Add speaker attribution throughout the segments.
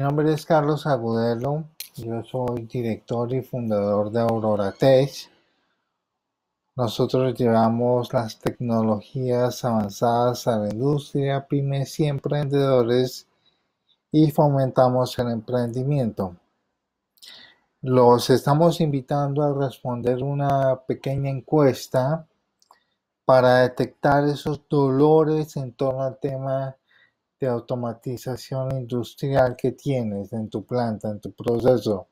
Speaker 1: Mi nombre es Carlos Agudelo, yo soy director y fundador de Aurora Tech. Nosotros llevamos las tecnologías avanzadas a la industria, pymes y emprendedores y fomentamos el emprendimiento. Los estamos invitando a responder una pequeña encuesta para detectar esos dolores en torno al tema de automatización industrial que tienes en tu planta, en tu proceso.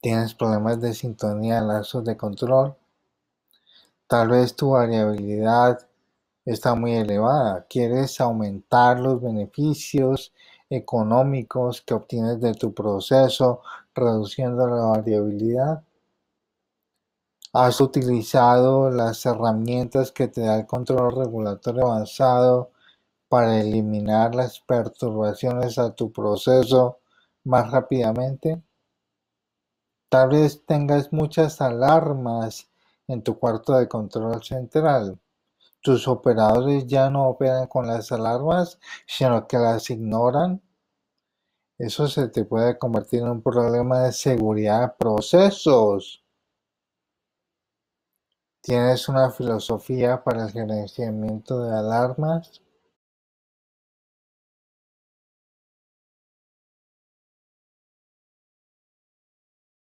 Speaker 1: ¿Tienes problemas de sintonía, lazos de control? Tal vez tu variabilidad está muy elevada. ¿Quieres aumentar los beneficios económicos que obtienes de tu proceso reduciendo la variabilidad? ¿Has utilizado las herramientas que te da el control regulatorio avanzado para eliminar las perturbaciones a tu proceso más rápidamente? Tal vez tengas muchas alarmas en tu cuarto de control central. Tus operadores ya no operan con las alarmas, sino que las ignoran. Eso se te puede convertir en un problema de seguridad de procesos. ¿Tienes una filosofía para el gerenciamiento de alarmas?